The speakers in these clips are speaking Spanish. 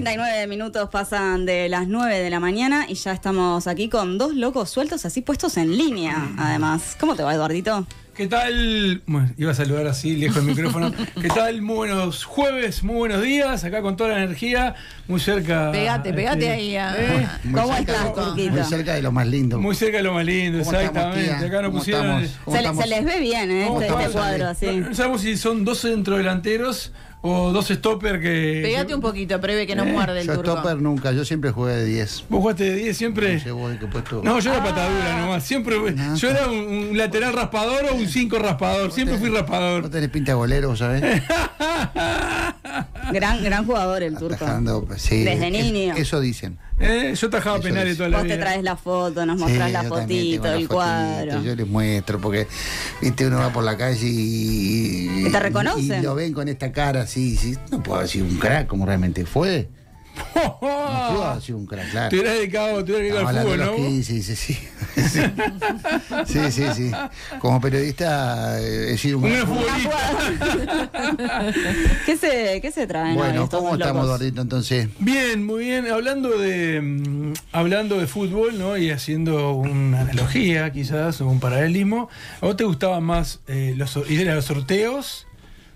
39 minutos pasan de las 9 de la mañana y ya estamos aquí con dos locos sueltos así puestos en línea, además. ¿Cómo te va, Eduardito? ¿Qué tal? Bueno, iba a saludar así, lejos del micrófono. ¿Qué tal? Muy buenos jueves, muy buenos días, acá con toda la energía, muy cerca. Pegate, este, pegate ahí. A... ver. Eh, ¿Cómo estás, Turquito? Muy cerca de lo más lindo. Muy cerca de lo más lindo, exactamente. Acá nos pusieron. Se, les ve bien, ¿eh? Este, este cuadro, así. no sabemos si son dos centrodelanteros o dos stoppers que. Pegate un poquito, preve que no eh, muerde el yo turco. stopper nunca, yo siempre jugué de 10. ¿Vos jugaste de 10 siempre? No, no yo era ah. patadura nomás. Siempre, yo era un, lateral raspador o un 5 raspador. Siempre fui raspador. No tenés pinta de bolero, ¿sabes? gran, gran jugador el turco. Pues, Desde niño. eso dicen. Eh, yo tajaba penales toda la Vos te traes la foto, nos mostrás la fotito, el cuadro. Yo les muestro, porque viste, uno va por la calle y. ¿Te Y, lo ven con esta cara, así, No puedo decir un crack como realmente fue pudo sido un crack, claro. Te hubieras dedicado, te hubieras dedicado al fútbol, ¿no? 15, sí, sí, sí. sí, sí, sí. Como periodista eh, he sido un gran futbolista. ¿Qué se, qué se esto? Bueno, ¿cómo estamos, ahorita entonces? Bien, muy bien. Hablando de, mm, hablando de fútbol, ¿no? Y haciendo una analogía, quizás, o un paralelismo. ¿A vos te gustaban más eh, los, y los sorteos?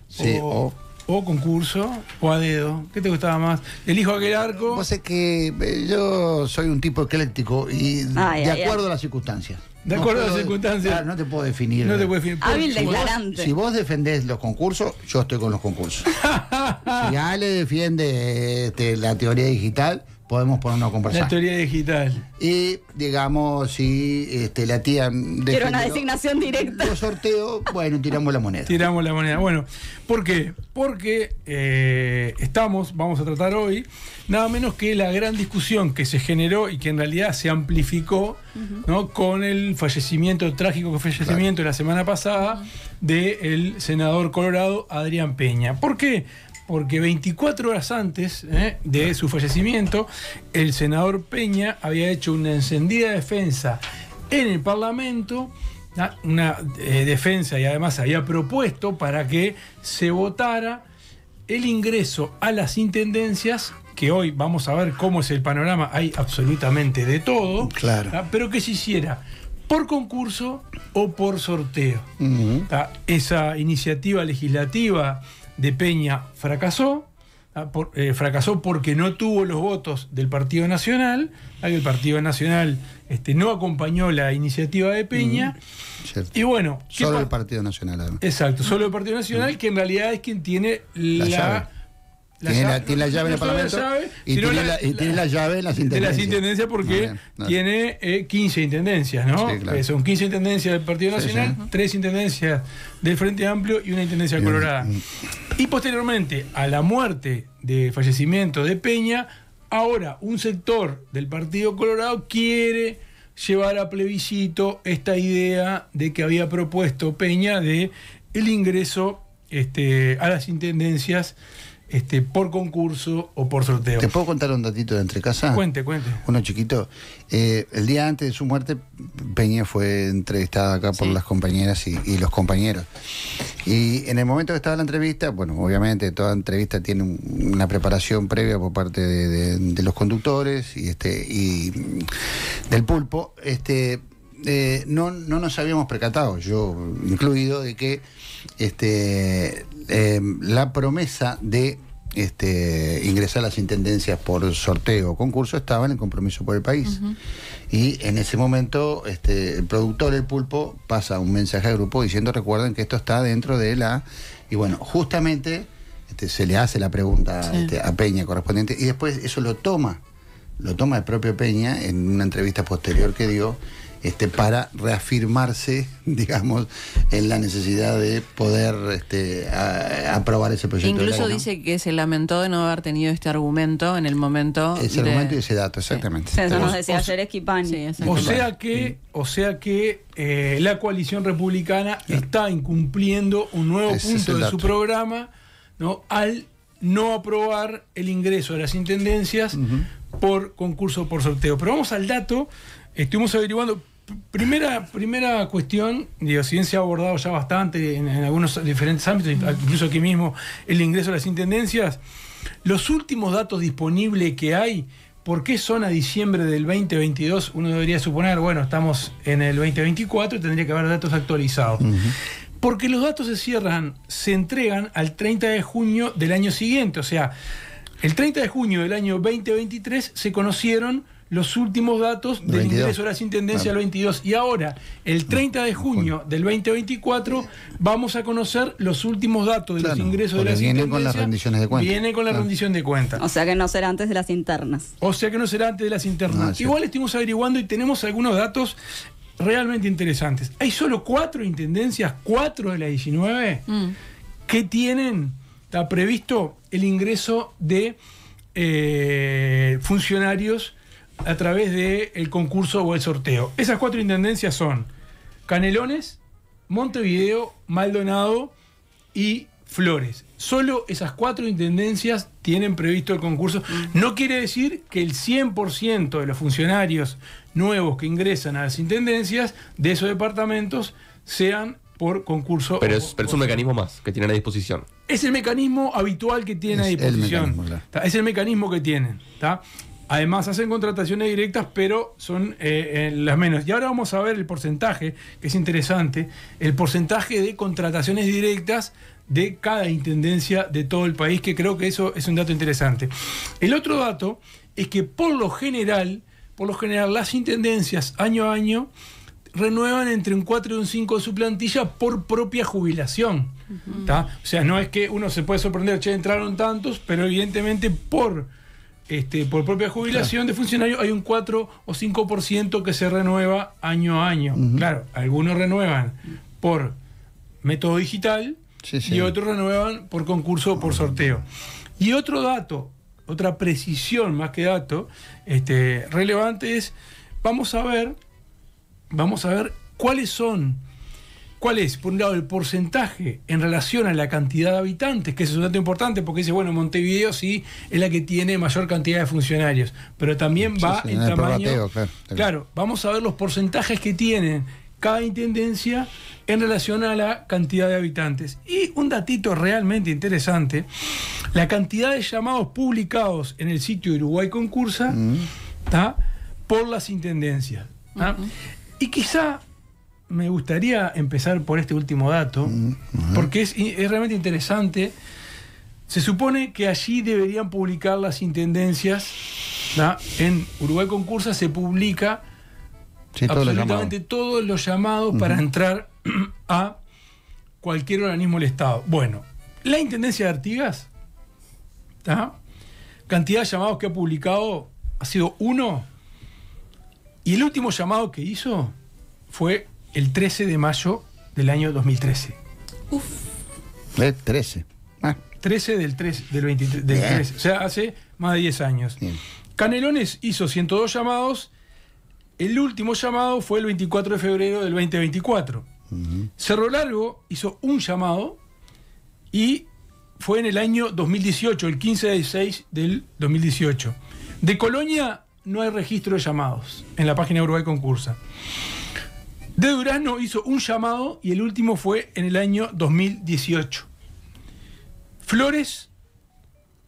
Sí, o o concurso o a dedo? ¿Qué te gustaba más? ¿Elijo aquel arco? Vos es que eh, yo soy un tipo ecléctico y de acuerdo a las circunstancias. De acuerdo a las circunstancias. Claro, no te puedo definir. No te puedo definir. Hábil si Vos, si vos defendés los concursos, yo estoy con los concursos. si Ale defiende este, la teoría digital, podemos ponernos a conversar. La teoría digital. Y, digamos, si este, la tía... Quiero una designación directa. sorteo, bueno, tiramos la moneda. Tiramos la moneda. Bueno, ¿por qué? Porque eh, estamos, vamos a tratar hoy, nada menos que la gran discusión que se generó y que en realidad se amplificó ¿no? con el fallecimiento, trágico fallecimiento de la semana pasada del senador colorado Adrián Peña. ¿Por qué? porque 24 horas antes eh, de su fallecimiento, el senador Peña había hecho una encendida defensa en el Parlamento, ah, una eh, defensa y además había propuesto para que se votara el ingreso a las intendencias que hoy vamos a ver cómo es el panorama, hay absolutamente de todo, ah, pero que se hiciera por concurso o por sorteo. Ah, esa iniciativa legislativa de Peña fracasó, ah, eh, fracasó porque no tuvo los votos del Partido Nacional, ah, el Partido Nacional este, no acompañó la iniciativa de Peña. y bueno, solo el Partido Nacional. Además. Exacto, solo el Partido Nacional, que en realidad es quien tiene la, tiene, la, llave Parlamento y, tiene la, llave en las intendencias. De las intendencias porque tiene 15 eh, intendencias, ¿no? Eh, son 15 intendencias del Partido Nacional, 3 intendencias del Frente Amplio y una intendencia colorada. Y posteriormente a la muerte de fallecimiento de Peña, ahora un sector del Partido Colorado quiere llevar a plebiscito esta idea de que había propuesto Peña de el ingreso este, a las intendencias este, por concurso o por sorteo. ¿Te puedo contar un datito de entre casa? Cuente, cuente. Uno chiquito. Eh, el día antes de su muerte, Peña fue entrevistada acá por las compañeras y, los compañeros. Y en el momento que estaba la entrevista, bueno, obviamente toda entrevista tiene una preparación previa por parte de, los conductores y, este, del pulpo. Este, eh, no, no nos habíamos percatado, yo incluido, de que este, eh, la promesa de este, ingresar a las intendencias por sorteo o concurso estaba en el compromiso por el país. Y en ese momento, este, el productor del pulpo pasa un mensaje al grupo diciendo: recuerden que esto está dentro de la. Y bueno, justamente este, se le hace la pregunta a Peña correspondiente y después eso lo toma, lo toma el propio Peña en una entrevista posterior que dio este, para reafirmarse, digamos, en la necesidad de poder este, aprobar ese proyecto. Incluso dice que se lamentó de no haber tenido este argumento en el momento. Ese argumento y ese dato, exactamente. nos decía o, o sea que, o sea que eh, la coalición republicana está incumpliendo un nuevo punto de su programa, ¿no? Al no aprobar el ingreso de las intendencias por concurso por sorteo. Pero vamos al dato. Estuvimos averiguando Primera, primera cuestión, digo, si bien se ha abordado ya bastante en, algunos diferentes ámbitos, incluso aquí mismo el ingreso a las intendencias, los últimos datos disponibles que hay, ¿por qué son a diciembre del 2022? Uno debería suponer, bueno, estamos en el 2024 y tendría que haber datos actualizados. Porque los datos se cierran, se entregan al 30 de junio del año siguiente, o sea, el 30 de junio del año 2023 se conocieron los últimos datos del ingreso de las intendencias del 22. Y ahora, el 30 de junio del 2024, vamos a conocer los últimos datos de los ingresos de las intendencias. Viene con las rendiciones de cuentas. Viene con la rendición de cuentas. O sea que no será antes de las internas. O sea que no será antes de las internas. Ah, Igual estamos averiguando y tenemos algunos datos realmente interesantes. Hay solo cuatro intendencias, cuatro de las 19, mm. que tienen, está previsto el ingreso de eh, funcionarios a través del el concurso o el sorteo. Esas cuatro intendencias son Canelones, Montevideo, Maldonado y Flores. Solo esas cuatro intendencias tienen previsto el concurso. Mm. No quiere decir que el 100% de los funcionarios nuevos que ingresan a las intendencias de esos departamentos sean por concurso. Pero es, un mecanismo más que tienen a disposición. Es el mecanismo habitual que tienen a disposición. Es el mecanismo que tienen. Además, hacen contrataciones directas, pero son eh, eh, las menos. Y ahora vamos a ver el porcentaje, que es interesante, el porcentaje de contrataciones directas de cada intendencia de todo el país, que creo que eso es un dato interesante. El otro dato es que por lo general, por lo general, las intendencias año a año renuevan entre un 4 y un 5 de su plantilla por propia jubilación. O sea, no es que uno se puede sorprender, che, entraron tantos, pero evidentemente por este, por propia jubilación de funcionarios hay un 4 o 5% que se renueva año a año. Claro, algunos renuevan por método digital y otros renuevan por concurso o por sorteo. Y otro dato, otra precisión más que dato, este, relevante es, vamos a ver, vamos a ver cuáles son ¿Cuál es? Por un lado, el porcentaje en relación a la cantidad de habitantes, que es un dato importante porque dice, bueno, Montevideo sí es la que tiene mayor cantidad de funcionarios, pero también va el, tamaño. Claro, vamos a ver los porcentajes que tienen cada intendencia en relación a la cantidad de habitantes. Y un datito realmente interesante, la cantidad de llamados publicados en el sitio Uruguay Concursa, está mm. por las intendencias. Y quizá me gustaría empezar por este último dato, mm, porque es, realmente interesante. Se supone que allí deberían publicar las intendencias. En Uruguay Concursa se publica absolutamente todos los llamados para entrar a cualquier organismo del Estado. Bueno, la Intendencia de Artigas, cantidad de llamados que ha publicado ha sido uno, y el último llamado que hizo fue el 13 de mayo del año 2013. Uf. El 13. Ah. 13 del 3, del 23, del o sea, hace más de 10 años. Canelones hizo 102 llamados, el último llamado fue el 24 de febrero del 2024. Cerro Largo hizo un llamado y fue en el año 2018, el 15 de 6 del 2018. De Colonia no hay registro de llamados en la página Uruguay Concursa. De Durazno hizo un llamado y el último fue en el año 2018. Flores,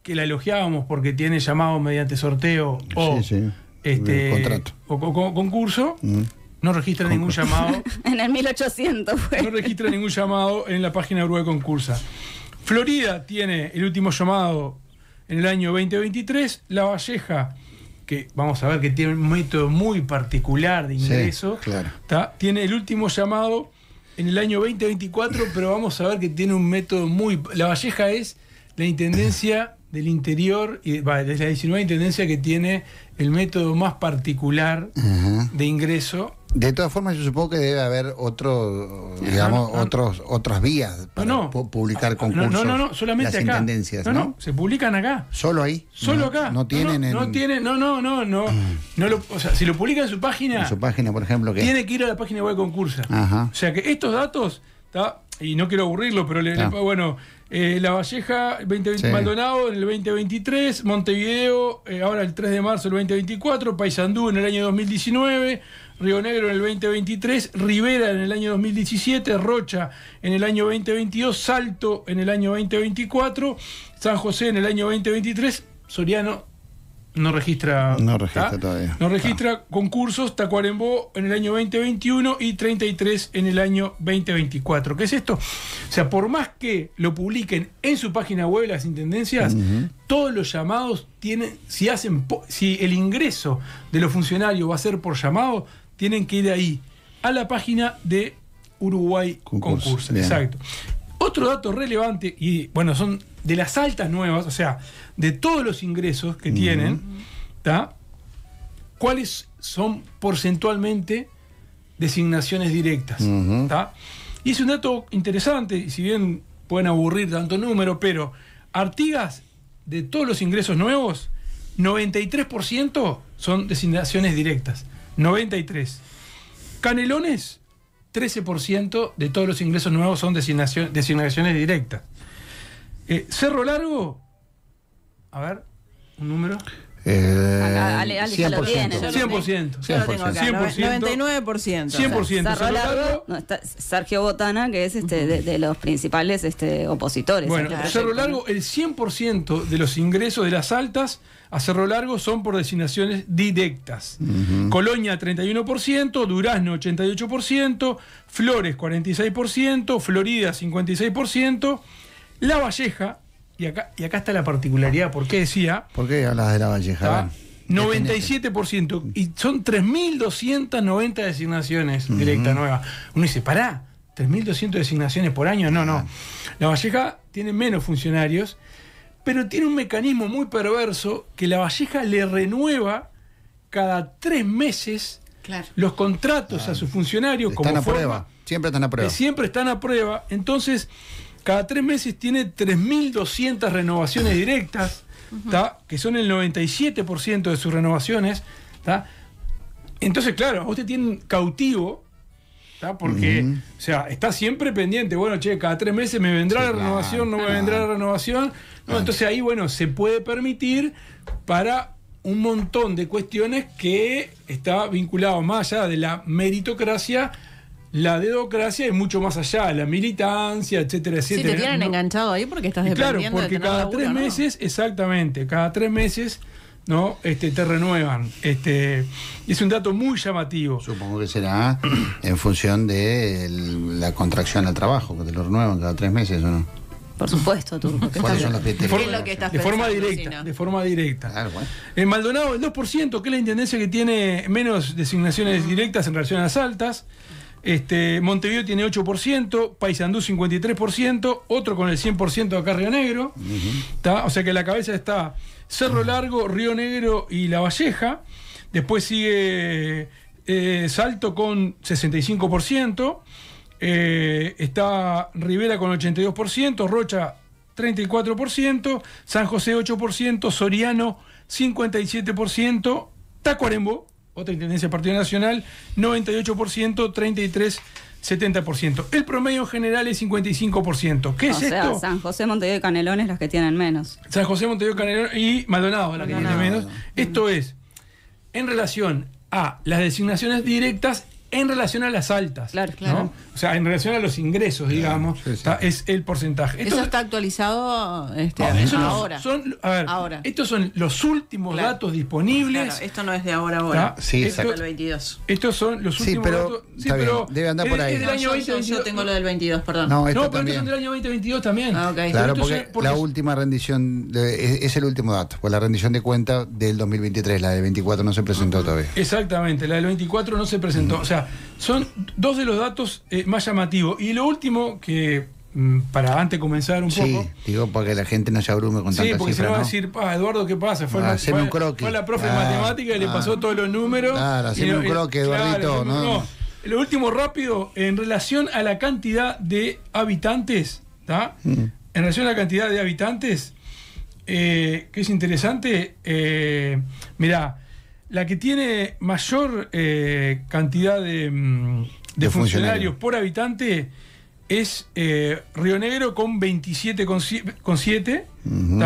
que la elogiábamos porque tiene llamado mediante sorteo o, Este, o, concurso, mm. no registra ningún llamado. en el 1800 fue. No registra ningún llamado en la página web de concursa. Florida tiene el último llamado en el año 2023, La Valleja que vamos a ver que tiene un método muy particular de ingreso, tiene el último llamado en el año 2024, pero vamos a ver que tiene un método muy... La Valleja es la Intendencia del Interior, y, es la 19 Intendencia que tiene el método más particular de ingreso de todas formas, yo supongo que debe haber otro, digamos, otros, otras vías para publicar ah, concursos. No, no, no, solamente acá. no, no, se publican acá. Solo ahí. Solo acá. No tienen. No, tienen, no, no, no, no. no mm. o sea, si lo publican en su página. En su página, por ejemplo, tiene que ir a la página web concursa. Ajá. O sea que estos datos, y no quiero aburrirlo, pero bueno, eh, La Valleja 2020 Maldonado en el 2023, Montevideo eh, ahora el 3 de marzo del 2024, Paysandú en el año 2019. Río Negro en el 2023, Rivera en el año 2017, Rocha en el año 2022, Salto en el año 2024, San José en el año 2023, Soriano no registra. No registra todavía. No registra ah. concursos, Tacuarembó en el año 2021 y 33 en el año 2024. ¿Qué es esto? O sea, por más que lo publiquen en su página web las intendencias, todos los llamados tienen, si hacen, si el ingreso de los funcionarios va a ser por llamado, tienen que ir ahí, a la página de Uruguay Concurso. exacto. Otro dato relevante, y bueno, son de las altas nuevas, o sea, de todos los ingresos que tienen, ¿cuáles son porcentualmente designaciones directas? Y es un dato interesante, y si bien pueden aburrir tanto número, pero Artigas, de todos los ingresos nuevos, 93% son designaciones directas. 93. Canelones, 13% de todos los ingresos nuevos son designaciones directas. Eh, Cerro Largo, a ver, un número. 100%. Eh, 99%. Sergio Botana, que es este, de, los principales este, opositores. Bueno, Cerro Largo, el 100% de los ingresos de las altas a Cerro Largo son por designaciones directas. Colonia 31%, Durazno 88%, Flores 46%, Florida 56%, La Valleja y acá, y acá está la particularidad, porque decía. ¿Por qué hablas de la Valleja? 97%. Y son 3.290 designaciones directas nuevas. Uno dice, pará, 3.200 designaciones por año. No, no. La Valleja tiene menos funcionarios, pero tiene un mecanismo muy perverso que la Valleja le renueva cada tres meses los contratos a sus funcionarios. Están como a prueba. Siempre están a prueba. siempre están a prueba. Entonces cada tres meses tiene 3.200 renovaciones directas, que son el 97% de sus renovaciones. Entonces, claro, usted tiene cautivo, porque, o sea, está siempre pendiente. Bueno, che, cada tres meses me vendrá la renovación, no me vendrá la renovación. entonces ahí, bueno, se puede permitir para un montón de cuestiones que está vinculado más allá de la meritocracia la dedocracia es mucho más allá, la militancia, etcétera, etcétera. te tienen enganchado ahí porque estás dependiendo Claro, porque cada tres meses, exactamente, cada tres meses ¿no? Este, te renuevan. Este, es un dato muy llamativo. Supongo que será en función de la contracción al trabajo, que te lo renuevan cada tres meses, ¿o no? Por supuesto, tú de, forma, que estás directa. De forma directa. En Maldonado, el 2%, que es la intendencia que tiene menos designaciones directas en relación a las altas. Este, Montevideo tiene 8%, Paysandú 53%, otro con el 100% acá Río Negro. O sea que la cabeza está Cerro Largo, Río Negro y La Valleja. Después sigue eh, Salto con 65%, eh, está Rivera con 82%, Rocha 34%, San José 8%, Soriano 57%, Tacuarembó otra intendencia del Partido Nacional, 98%, 33%. 70%. El promedio general es 55%. ¿Qué o sea, San José, Montevideo y Canelones las que tienen menos. San José, Montevideo, Canelones y Maldonado las que tienen menos. Esto es en relación a las designaciones directas en relación a las altas. Claro, claro. O sea, en relación a los ingresos, digamos, es el porcentaje. Esto, eso está actualizado este, ahora. a ver, ahora. Estos son los últimos datos disponibles. Claro, esto no es de ahora a ahora. Sí, esto, exacto. 22. Estos son los últimos datos. Sí, pero debe andar por ahí. del año yo, tengo lo del 22, perdón. No, esto no pero son del año 2022 también. Ah, okay. Claro, porque, la última rendición es, el último dato, pues la rendición de cuenta del 2023, la del 24 no se presentó todavía. Exactamente, la del 24 no se presentó. O sea, son dos de los datos eh, más llamativos. Y lo último que mm, para antes comenzar un sí, poco. digo para que la gente no se abrume con sí, Sí, porque cifra, se va a decir, pa Eduardo, ¿qué pasa? Fue, ah, fue la profe de ah, matemática y le pasó todos los números. Claro, haceme un eh, croque, Eduardito. no. no. Lo último rápido, en relación a la cantidad de habitantes, ¿está? Mm. En relación a la cantidad de habitantes, eh, que es interesante, eh, mirá, la que tiene mayor eh, cantidad de, mm, funcionarios, por habitante es eh, Río Negro con 27,7, con,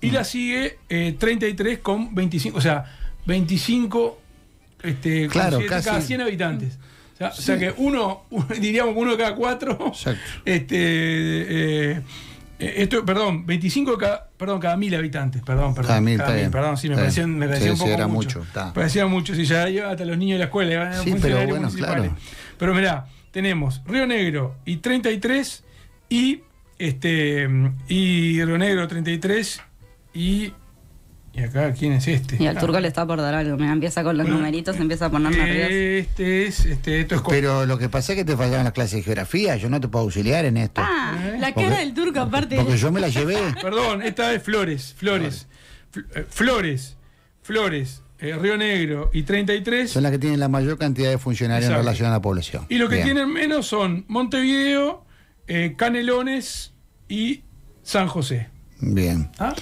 y la mm. sigue eh, 33 con 25, o sea, 25 este, cada 100 habitantes. O sea, que uno, diríamos uno de cada cuatro, Exacto. este, eh, eh, esto, perdón, 25 cada, perdón, cada mil habitantes, perdón, perdón. Cada mil, cada mil perdón, sí, me parecía, me un poco mucho. parecía mucho, si ya iba hasta los niños de la escuela. Sí, pero bueno, claro. Pero mirá, tenemos Río Negro y 33 y, este, y Río Negro 33 y ¿Y acá quién es este? Y al ah. turco le está por dar algo. me empieza con los numeritos, empieza a poner eh, arriba. Este es, este, esto es. Pero lo que pasa es que te fallaron las clases de geografía. Yo no te puedo auxiliar en esto. Ah, ¿Eh? la cara del turco, aparte. Porque yo me la llevé. Perdón, esta es Flores, Flores. Flores, eh, Flores, Río Negro y 33. Son las que tienen la mayor cantidad de funcionarios en relación a la población. Y lo que tienen menos son Montevideo, Canelones y San José. Bien. ¿Ah?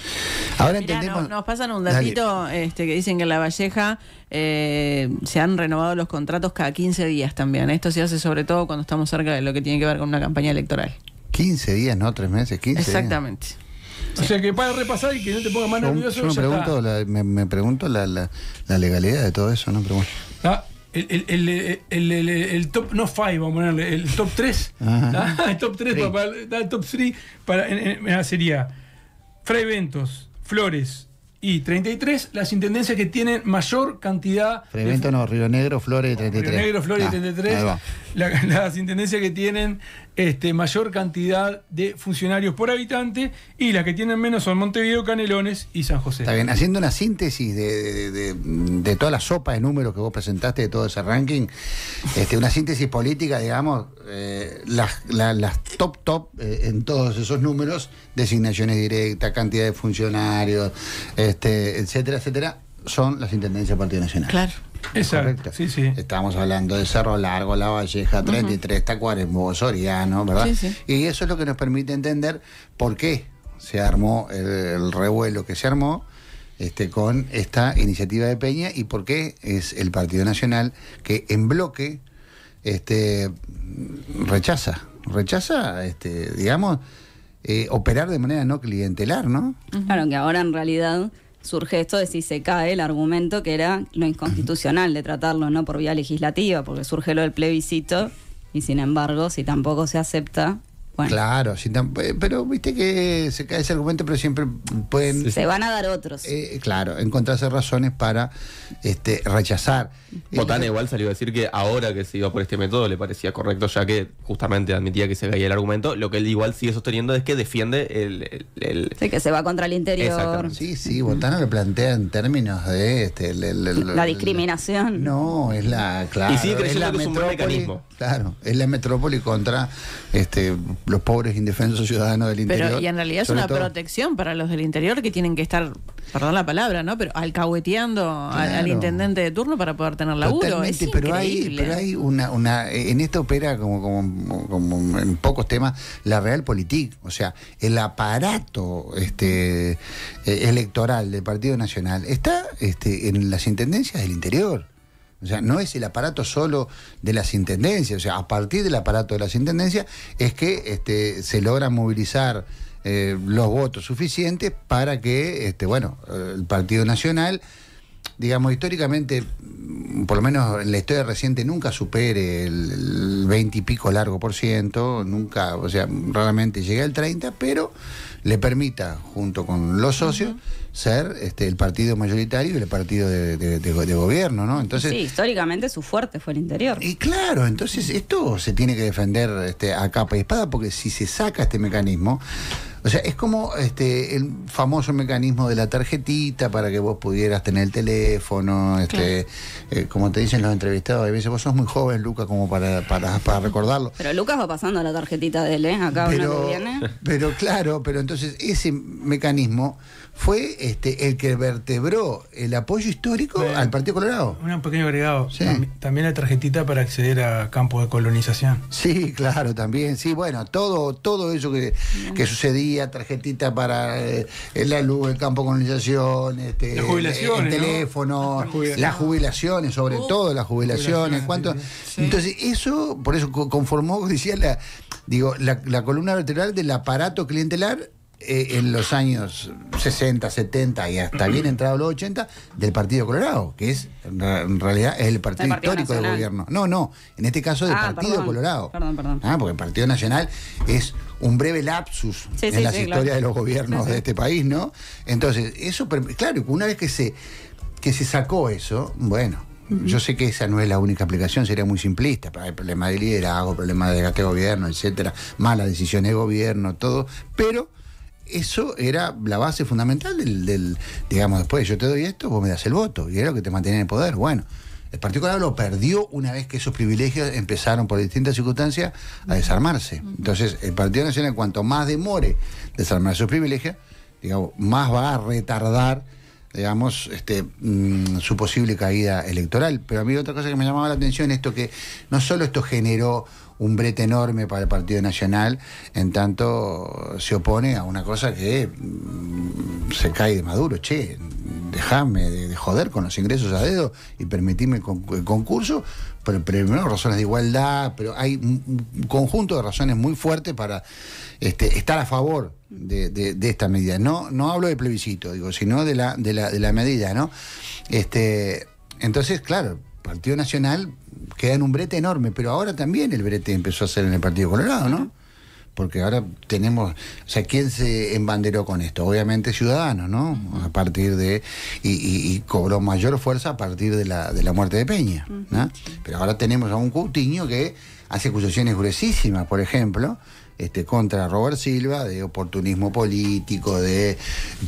Ahora nos pasan un datito este, que dicen que en La Valleja eh, se han renovado los contratos cada 15 días también. Esto se hace sobre todo cuando estamos cerca de lo que tiene que ver con una campaña electoral. 15 días, no ¿Tres meses, 15 Exactamente. O sea que para repasar y que no te pongas más nervioso. Yo me pregunto, la, me, pregunto la, legalidad de todo eso, ¿no? Pero ah, el, top, no 5, vamos a ponerle, el top 3. Ah, el top 3 top 3 para, sería Fray Ventos, Flores y 33 las intendencias que tienen mayor cantidad. Fremento no, Río Negro, Flores y 33. Río Negro, Flores y 33. Ah, las intendencias que tienen este, mayor cantidad de funcionarios por habitante y las que tienen menos son Montevideo, Canelones y San José. Está bien, haciendo una síntesis de, de, toda la sopa de números que vos presentaste, de todo ese ranking, este, una síntesis política, digamos, eh, las, top top eh, en todos esos números, designaciones directas, cantidad de funcionarios, este, etcétera, etcétera, son las intendencias del Partido Nacional. Claro. Exacto. Sí, sí. Estamos hablando de Cerro Largo, La Valleja, 33 Tacuarembó, Soriano, ¿verdad? Y eso es lo que nos permite entender por qué se armó el, revuelo que se armó este, con esta iniciativa de Peña y por qué es el Partido Nacional que en bloque este, rechaza, rechaza, este, digamos, eh, operar de manera no clientelar, ¿no? Claro, que ahora en realidad surge esto de si se cae el argumento que era lo inconstitucional de tratarlo no por vía legislativa, porque surge lo del plebiscito y sin embargo si tampoco se acepta Claro, pero viste que se cae ese argumento, pero siempre pueden... se van a dar otros. Eh, claro, encontrarse razones para este, rechazar. Botán igual salió a decir que ahora que se iba por este método le parecía correcto, ya que justamente admitía que se caía el argumento. Lo que él igual sigue sosteniendo es que defiende el... que se va contra el interior. Sí, sí, Botán lo plantea en términos de... Este, la discriminación. no, es la... Claro, es la metrópoli, mecanismo. Claro, es la metrópoli contra... Este, los pobres indefensos ciudadanos del interior. Pero, y en realidad es una protección para los del interior que tienen que estar, perdón la palabra, ¿no? Pero alcahueteando al, intendente de turno para poder tener laburo. Totalmente, pero hay, pero hay una, una, en esta opera como, como, como en pocos temas, la real política, O sea, el aparato este eh, electoral del Partido Nacional está este, en las intendencias del interior. O sea, no es el aparato solo de las intendencias, o sea, a partir del aparato de las intendencias es que este, se logra movilizar eh, los votos suficientes para que, este, bueno, el Partido Nacional, digamos, históricamente, por lo menos en la historia reciente, nunca supere el, 20 y pico largo por ciento, nunca, o sea, raramente llega al 30, pero le permita, junto con los socios, ser este, el partido mayoritario y el partido de, gobierno, ¿no? Entonces, sí, históricamente su fuerte fue el interior. Y claro, entonces esto se tiene que defender este, a capa y espada, porque si se saca este mecanismo, o sea, es como este, el famoso mecanismo de la tarjetita para que vos pudieras tener el teléfono, este, eh, como te dicen los entrevistados, a veces vos sos muy joven, Lucas, como para, para, para recordarlo. Pero Lucas va pasando la tarjetita de él, ¿eh? Acá una que viene. Pero claro, pero entonces ese mecanismo fue este, el que vertebró el apoyo histórico al Partido Colorado. Un pequeño agregado. También la tarjetita para acceder a campos de colonización. Sí, claro, también. Sí, bueno, todo, todo eso que, sucedía, tarjetita para eh, la luz, el campo de colonización, este, el, teléfono, las, jubilaciones. sobre todo las jubilaciones. cuánto, Entonces, eso, por eso conformó, decía la, digo, la columna vertebral del aparato clientelar eh, en los años 60, 70 y hasta bien entrado los 80 del Partido Colorado, que es en realidad el partido, histórico del gobierno. No, no, en este caso del ah, Partido Colorado. Perdón, perdón. Ah, porque el Partido Nacional es un breve lapsus en las historias de los gobiernos de este país, ¿no? Entonces, eso, claro, una vez que se, que se sacó eso, bueno, yo sé que esa no es la única aplicación, sería muy simplista. Hay problemas de liderazgo, problemas de gasto de gobierno, etcétera, malas decisiones de gobierno, todo. Pero eso era la base fundamental del, digamos, después yo te doy esto, vos me das el voto, y era lo que te mantenía en el poder. Bueno, el Partido Colorado lo perdió una vez que esos privilegios empezaron por distintas circunstancias a desarmarse. Entonces, el Partido Nacional, cuanto más demore desarmar esos privilegios, digamos, más va a retardar digamos, este, mm, su posible caída electoral. Pero a mí otra cosa que me llamaba la atención es esto que no solo esto generó un brete enorme para el Partido Nacional, en tanto se opone a una cosa que mm, se cae de maduro, che, dejame de, joder con los ingresos a dedo y permitirme el, concurso, pero primero razones de igualdad, pero hay un, conjunto de razones muy fuertes para este, estar a favor de, esta medida. No, no hablo de plebiscito, digo, sino de la, de la, medida, ¿no? Este, entonces, claro, Partido Nacional queda en un brete enorme, pero ahora también el brete empezó a ser en el Partido Colorado, ¿no? Porque ahora tenemos, o sea, ¿quién se embanderó con esto? Obviamente Ciudadanos, ¿no? A partir de, y, cobró mayor fuerza a partir de la, de la muerte de Peña, ¿no? Pero ahora tenemos a un Coutinho que hace acusaciones gruesísimas, por ejemplo, este, contra Robert Silva, de oportunismo político, de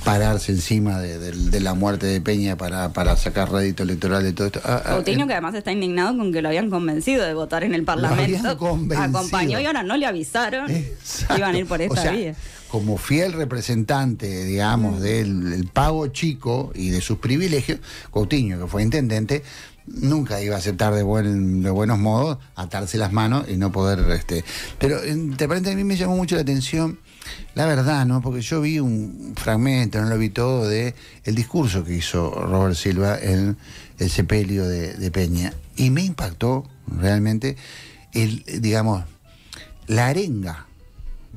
pararse encima de, la muerte de Peña para, sacar rédito electoral de todo esto. Ah, ah, Coutinho, eh, que además está indignado con que lo habían convencido de votar en el Parlamento, acompañó y ahora no le avisaron que iban a ir por esta vía como fiel representante, digamos, mm. del, del, pago chico y de sus privilegios, Coutinho, que fue intendente, nunca iba a aceptar de, buen, de buenos modos atarse las manos y no poder... Este, pero de repente a mí me llamó mucho la atención, la verdad, ¿no? Porque yo vi un fragmento, no lo vi todo, de el discurso que hizo Robert Silva en el sepelio de, Peña. Y me impactó realmente, el, digamos, la arenga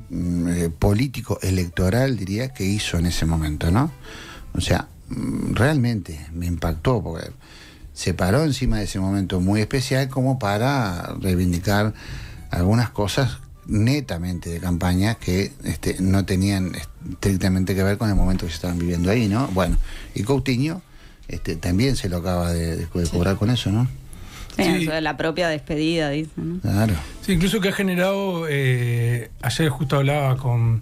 mm, eh, político-electoral, diría, que hizo en ese momento, ¿no? O sea, mm, realmente me impactó porque se paró encima de ese momento muy especial como para reivindicar algunas cosas netamente de campaña que este, no tenían estrictamente que ver con el momento que se estaban viviendo ahí, ¿no? Bueno, y Coutinho este, también se lo acaba de, cobrar con eso, ¿no? Sí. La propia despedida, dice. Claro. Sí, incluso que ha generado. Eh, ayer justo hablaba con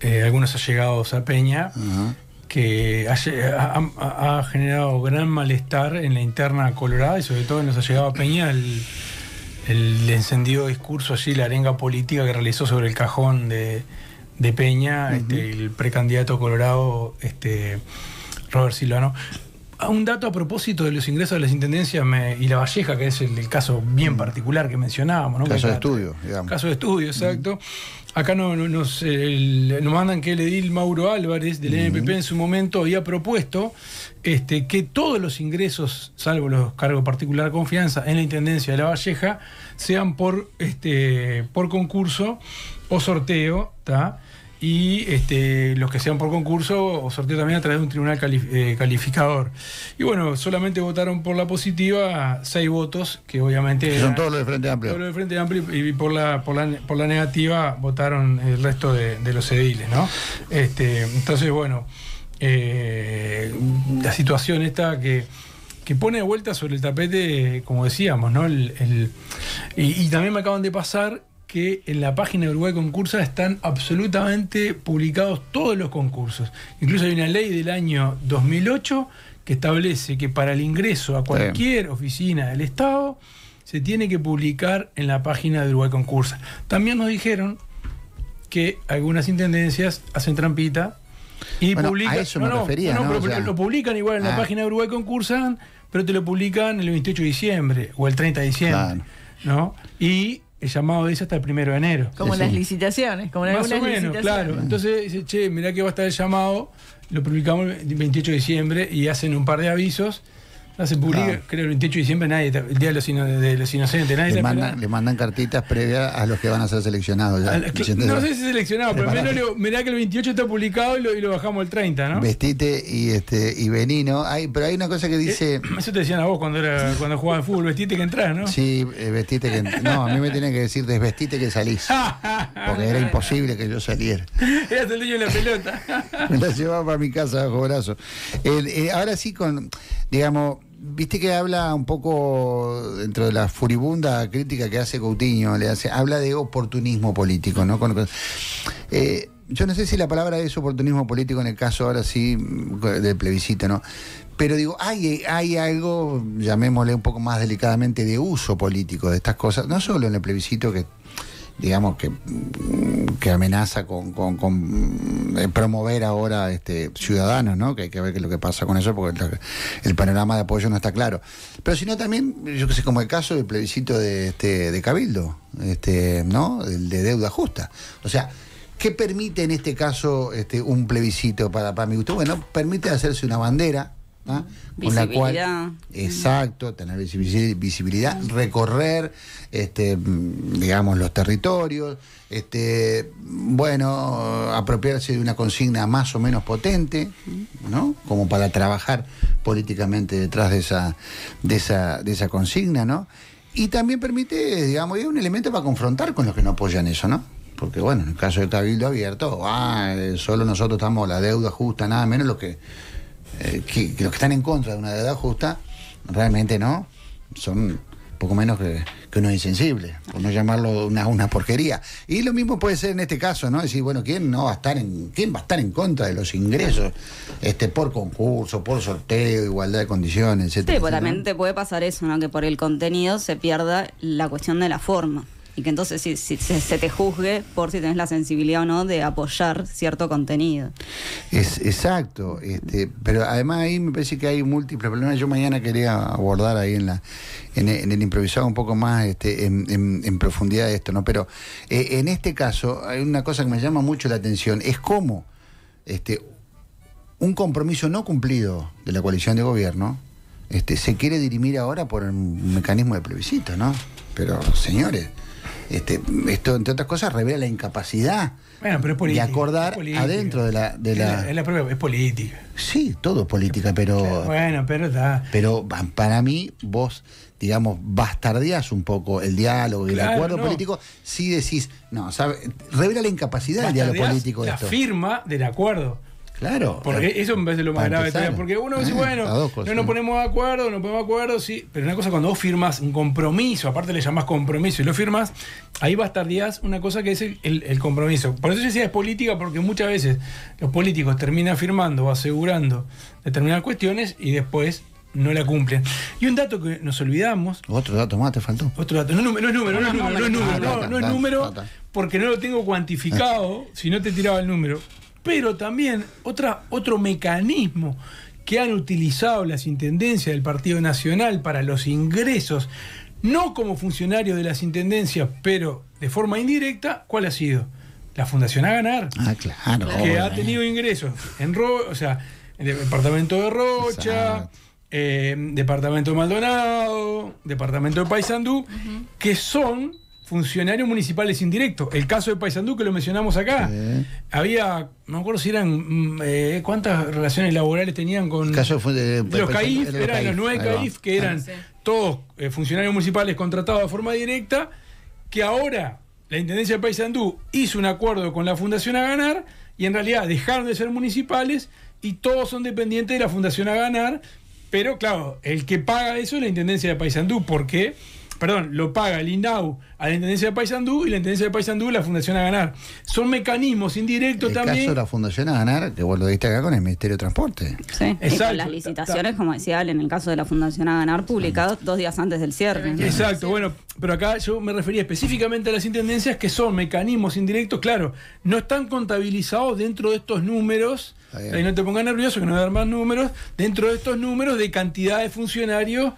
eh, algunos allegados a Peña que ha, generado gran malestar en la interna colorada y sobre todo nos ha llegado a Peña el, el encendido discurso allí, la arenga política que realizó sobre el cajón de, Peña, este, el precandidato colorado este, Robert Silvano. Ah, un dato a propósito de los ingresos de las intendencias y la Valleja, que es el, caso bien particular que mencionábamos, Caso de estudio, digamos. Caso de estudio, exacto. Acá nos, mandan que el edil Mauro Álvarez del NPP e en su momento había propuesto este, que todos los ingresos, salvo los cargos particular confianza, en la Intendencia de La Valleja sean por, este, por concurso o sorteo, y este, los que sean por concurso o sorteo también a través de un tribunal eh, calificador. Y bueno, solamente votaron por la positiva seis votos, que obviamente... son todos los de Frente Amplio. Todos los de Frente Amplio y por la, por la, negativa votaron el resto de, los ediles, ¿no? Este, entonces, bueno, eh, la situación está que pone de vuelta sobre el tapete, como decíamos, ¿no? y, también me acaban de pasar que en la página de Uruguay Concursa están absolutamente publicados todos los concursos. Incluso hay una ley del año 2008 que establece que para el ingreso a cualquier oficina del Estado se tiene que publicar en la página de Uruguay Concursa. También nos dijeron que algunas intendencias hacen trampita y publican. no, no, no, pero lo publican igual en la ah. página de Uruguay Concursan, pero te lo publican el 28 de diciembre o el 30 de diciembre. ¿no? Y el llamado dice hasta el primero de enero. Como las licitaciones, como Más o menos, claro. Entonces dice, che, mirá que va a estar el llamado, lo publicamos el 28 de diciembre y hacen un par de avisos se publica, creo el 28 de diciembre, nadie, el Día de los, Inocentes, nadie. Le mandan, le mandan, cartitas previas a los que van a ser seleccionados. Ya, no sé si seleccionado pero menos le, mirá que el 28 está publicado y lo, bajamos el 30, ¿no? Vestite y este y vení, ¿no? pero hay una cosa que dice... Eh, eso te decían a vos cuando, era, cuando fútbol, vestite que entras, ¿no? Sí, eh, vestite que... No, a mí me tienen que decir desvestite que salís. porque era imposible que yo saliera. Era el dueño de la pelota. me la llevaba para mi casa bajo brazo. Eh, ahora sí con, digamos Viste que habla un poco dentro de la furibunda crítica que hace Coutinho, le hace, habla de oportunismo político, ¿no? Eh, yo no sé si la palabra es oportunismo político en el caso ahora sí del plebiscito, ¿no? Pero digo, hay, hay algo, llamémosle un poco más delicadamente, de uso político de estas cosas, no solo en el plebiscito que digamos, que, amenaza con, eh, promover ahora este, ciudadanos, ¿no? Que hay que ver qué es lo que pasa con eso, porque el, panorama de apoyo no está claro. Pero sino también, yo qué sé, como el caso del plebiscito de, este, de Cabildo, este, ¿no? El de deuda justa. O sea, ¿qué permite en este caso este, un plebiscito para, para mi gusto? Bueno, permite hacerse una bandera con la cual, exacto, tener visibilidad, recorrer, este, digamos, los territorios, este, bueno, apropiarse de una consigna más o menos potente, ¿no? Como para trabajar políticamente detrás de esa, de esa, de esa consigna, ¿no? Y también permite, digamos, es un elemento para confrontar con los que no apoyan eso, ¿no? Porque bueno, en el caso de Cabildo Abierto, ah, eh, solo nosotros estamos la deuda justa, nada menos lo que eh, que, los que están en contra de una edad justa, realmente no, son poco menos que, unos insensibles, por no llamarlo una, una porquería. Y lo mismo puede ser en este caso, ¿no? Decir, bueno, ¿quién no va a estar en, quién va a estar en contra de los ingresos? Este, por concurso, por sorteo, igualdad de condiciones, etcétera. Sí, también puede pasar eso, ¿no? Que por el contenido se pierda la cuestión de la forma y que entonces si, se, te juzgue por si tenés la sensibilidad o no de apoyar cierto contenido. Es exacto, este, pero además ahí me parece que hay múltiples problemas. Yo mañana quería abordar ahí en la en, el improvisado un poco más este, en, profundidad esto, ¿no? Pero eh, en este caso hay una cosa que me llama mucho la atención, es cómo este, un compromiso no cumplido de la coalición de gobierno este, se quiere dirimir ahora por un mecanismo de plebiscito, ¿no? Pero señores, este, esto, entre otras cosas, revela la incapacidad de acordar adentro de la. De la... Es, política. Sí, todo es política, pero. bueno, pero está. Pero para mí, vos, digamos, bastardeás un poco el diálogo y el acuerdo político si decís, no, sabe, revela la incapacidad del diálogo político. la firma del acuerdo. Claro. Porque eso me parece lo más grave Porque uno dice, bueno, no nos ponemos de acuerdo, no ponemos de acuerdo, sí. Pero una cosa, cuando vos firmas un compromiso, aparte le llamás compromiso y lo firmas, ahí bastardías una cosa que es el, compromiso. Por eso yo decía es política, porque muchas veces los políticos terminan firmando o asegurando determinadas cuestiones y después no la cumplen. Y un dato que nos olvidamos. Otro dato más te faltó. Otro dato. no es número, no es número, no es número, no es número, porque no lo tengo cuantificado, si no te tiraba el número. Pero también otra, otro mecanismo que han utilizado las intendencias del Partido Nacional para los ingresos, no como funcionarios de las intendencias, pero de forma indirecta, ¿cuál ha sido? La Fundación a Ganar, ah, que ha tenido ingresos en o sea, el departamento de Rocha. Eh, departamento de Maldonado, departamento de Paysandú, que son funcionarios municipales indirectos. El caso de Paysandú, que lo mencionamos acá, había, no me acuerdo si eran, mm, eh, cuántas relaciones laborales tenían con... los CAIF, eran los nueve CAIF, que eran todos eh, funcionarios municipales contratados de forma directa, que ahora la Intendencia de Paysandú hizo un acuerdo con la Fundación a ganar y en realidad dejaron de ser municipales y todos son dependientes de la Fundación a ganar. Pero claro, el que paga eso es la Intendencia de Paysandú, qué? perdón, lo paga el INDAU a la Intendencia de Paysandú y la Intendencia de Paysandú la Fundación a Ganar. Son mecanismos indirectos también. En el caso de la Fundación a Ganar, que vos lo diste acá con el Ministerio de Transporte. Sí, Exacto. las licitaciones, como decía en el caso de la Fundación a Ganar, publicados dos días antes del cierre. Exacto, bueno, pero acá yo me refería específicamente a las intendencias que son mecanismos indirectos, claro, no están contabilizados dentro de estos números. Ahí no te pongas nervioso, que no voy a dar más números. Dentro de estos números de cantidad de funcionarios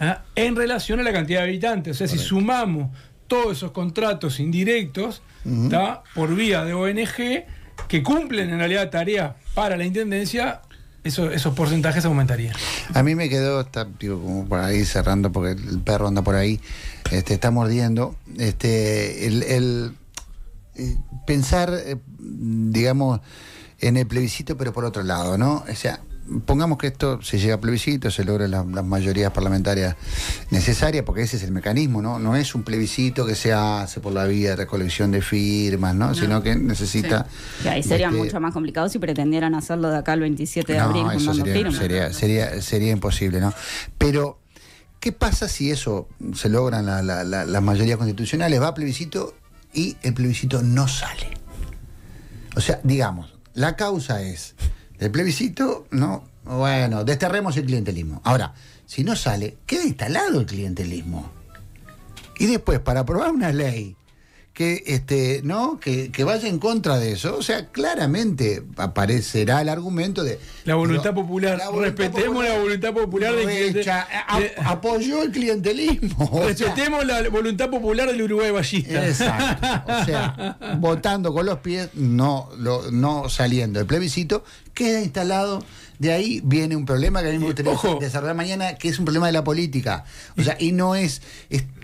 ¿ah? en relación a la cantidad de habitantes. O sea, si sumamos todos esos contratos indirectos por vía de ONG que cumplen en realidad tarea para la intendencia, eso, esos porcentajes aumentarían. A mí me quedó, digo, como por ahí cerrando, porque el perro anda por ahí, este, está mordiendo. Este, el eh, pensar, eh, digamos, en el plebiscito, pero por otro lado, ¿no? O sea, pongamos que esto se llega a plebiscito, se logra las mayorías parlamentarias necesarias, porque ese es el mecanismo, ¿no? No es un plebiscito que se hace por la vía de recolección de firmas, ¿no? Sino que necesita. Y ahí sería este, mucho más complicado si pretendieran hacerlo de acá el 27 de no, abril eso sería, Sería, imposible, ¿no? Pero. ¿Qué pasa si eso se logran las mayorías constitucionales? Va a plebiscito y el plebiscito no sale. O sea, digamos, la causa es el plebiscito, no. Bueno, desterremos el clientelismo. Ahora, si no sale, queda instalado el clientelismo. Y después, para aprobar una ley que este no que, vaya en contra de eso o sea claramente aparecerá el argumento de la voluntad popular respetemos la voluntad popular de Uruguay. Eh, apoyó el clientelismo respetemos la voluntad popular del Uruguay ballista exacto o sea votando con los pies no no saliendo el plebiscito queda instalado de ahí viene un problema que a mí me gustaría desarrollar mañana, que es un problema de la política. O sea, y no es.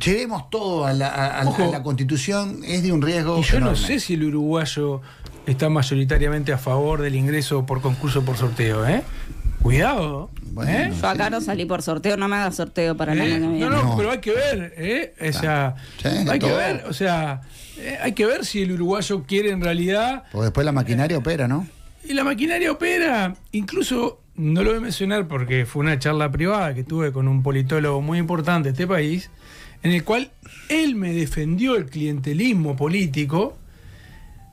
llevemos todo a la, constitución, es de un riesgo. Y yo no sé si el uruguayo está mayoritariamente a favor del ingreso por concurso por sorteo, ¿eh? Cuidado. Bueno, ¿eh? Yo acá no salí por sorteo, no me haga sorteo para eh, nada. No, no, pero hay que ver, ¿eh? O sea, hay que ver, o sea, eh, hay que ver si el uruguayo quiere en realidad. Porque después la maquinaria opera, ¿no? Y la maquinaria opera, incluso no lo voy a mencionar porque fue una charla privada que tuve con un politólogo muy importante de este país, en el cual él me defendió el clientelismo político,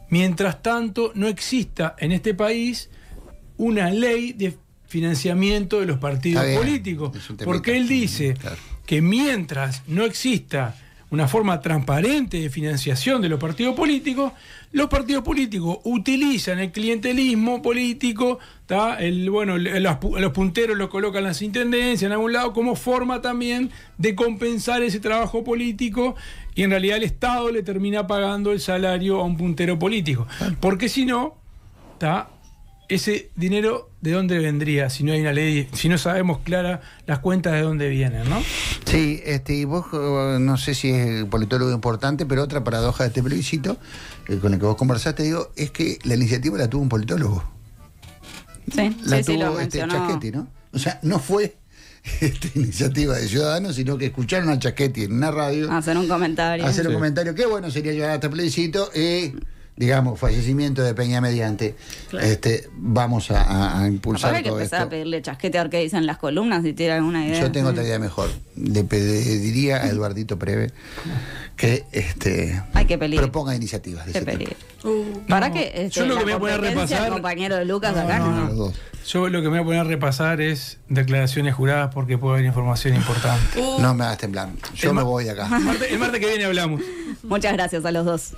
mientras tanto no exista en este país una ley de financiamiento de los partidos políticos. Porque él dice que mientras no exista una forma transparente de financiación de los partidos políticos, los partidos políticos utilizan el clientelismo político, el bueno, los, punteros los colocan en las intendencias, en algún lado, como forma también de compensar ese trabajo político y en realidad el Estado le termina pagando el salario a un puntero político. Porque si no, ese dinero de dónde vendría si no hay una ley, si no sabemos clara las cuentas de dónde vienen, ¿no? Sí, este, y vos, eh, no sé si es politólogo importante, pero otra paradoja de este plebiscito eh, con el que vos conversaste, digo, es que la iniciativa la tuvo un politólogo. Sí, la tuvo este, Chaschetti, ¿no? O sea, no fue esta iniciativa de Ciudadanos, sino que escucharon a Chaschetti en una radio. Hacer un comentario. Hacer un comentario. Qué bueno sería llegar este plebiscito. Eh, digamos, fallecimiento de Peña Mediante, este, vamos a, a impulsar todo que esto. a pedirle chasquete a ver qué dicen las columnas, si tiene alguna idea. Yo tengo mm. otra idea mejor. Le pediría a Eduardito Preve que este, proponga iniciativas. De uh, para que este, yo lo que me voy a repasar compañero de Lucas yo lo que me voy a poner a repasar es declaraciones juradas porque puede haber información importante no me hagas temblar yo me voy acá el martes que viene hablamos muchas gracias a los dos